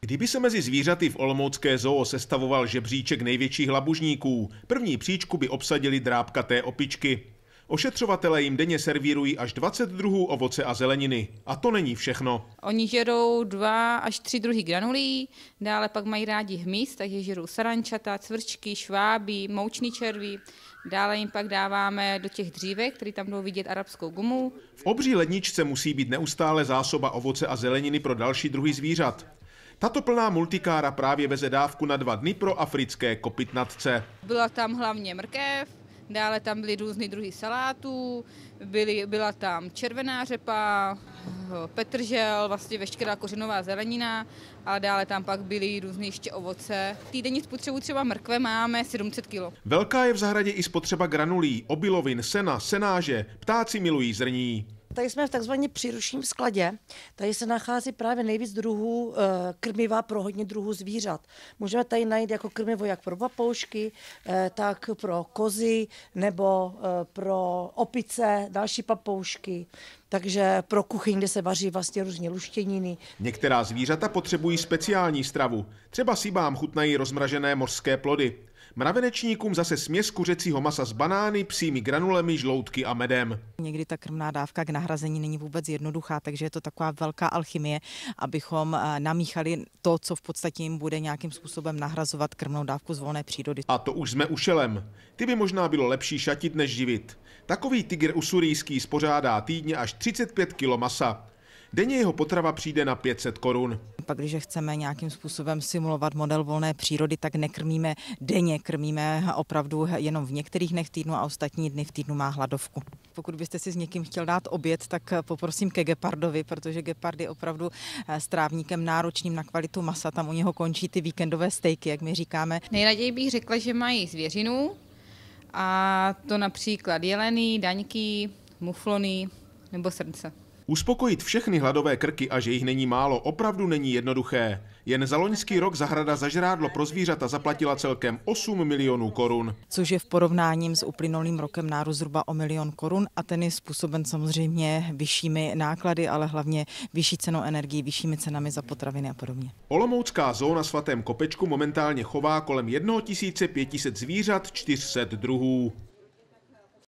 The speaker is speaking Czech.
Kdyby se mezi zvířaty v Olomoucké zoo sestavoval žebříček největších labužníků, první příčku by obsadili drábkaté opičky. Ošetřovatelé jim denně servírují až 20 druhů ovoce a zeleniny. A to není všechno. Oni žerou dva až tři druhy granulí, dále pak mají rádi hmyz, takže žerou sarančata, cvrčky, šváby, mouční červy. Dále jim pak dáváme do těch dřívek, které tam budou vidět arabskou gumu. V obří ledničce musí být neustále zásoba ovoce a zeleniny pro další druhy zvířat. Tato plná multikára právě veze dávku na dva dny pro africké kopytnatce. Byla tam hlavně mrkev, dále tam byly různé druhy salátů, byly, byla tam červená řepa, eh, petržel, vlastně veškerá kořenová zelenina a dále tam pak byly různé ještě ovoce. Týdenní spotřebu třeba mrkve máme 700 kg. Velká je v zahradě i spotřeba granulí, obilovin, sena, senáže, ptáci milují zrní. Tady jsme v takzvaně příručním skladě. Tady se nachází právě nejvíc druhů eh, krmiva pro hodně druhů zvířat. Můžeme tady najít jako krmivo jak pro papoušky, eh, tak pro kozy nebo eh, pro opice, další papoušky. Takže pro kuchyň, kde se vaří vlastně různě luštěniny. Některá zvířata potřebují speciální stravu. Třeba sibám chutnají rozmražené mořské plody. Mravenečníkům zase směs kuřecího masa s banány, psími granulemi, žloutky a medem. Někdy ta krmná dávka k nahrazení není vůbec jednoduchá, takže je to taková velká alchymie, abychom eh, namíchali to, co v podstatě jim bude nějakým způsobem nahrazovat krmnou dávku z volné přírody. A to už jsme ušelem. Ty by možná bylo lepší šatit než živit. Takový tygr usurijský spořádá týdně až 35 kg masa. Denně jeho potrava přijde na 500 korun. Pak, když chceme nějakým způsobem simulovat model volné přírody, tak nekrmíme denně, krmíme opravdu jenom v některých dnech týdnu a ostatní dny v týdnu má hladovku. Pokud byste si s někým chtěl dát oběd, tak poprosím ke gepardovi, protože gepard je opravdu eh, strávníkem náročným na kvalitu masa. Tam u něho končí ty víkendové stejky, jak my říkáme. Nejraději bych řekla, že mají zvěřinu, a to například jelený, daňky, muflony nebo srdce. Uspokojit všechny hladové krky a že jich není málo, opravdu není jednoduché. Jen za loňský rok zahrada zažrádlo pro zvířata zaplatila celkem 8 milionů korun. Což je v porovnáním s uplynulým rokem nárůst zhruba o milion korun a ten je způsoben samozřejmě vyššími náklady, ale hlavně vyšší cenou energii, vyššími cenami za potraviny a podobně. Olomoucká zóna svatém kopečku momentálně chová kolem 1500 zvířat 400 druhů.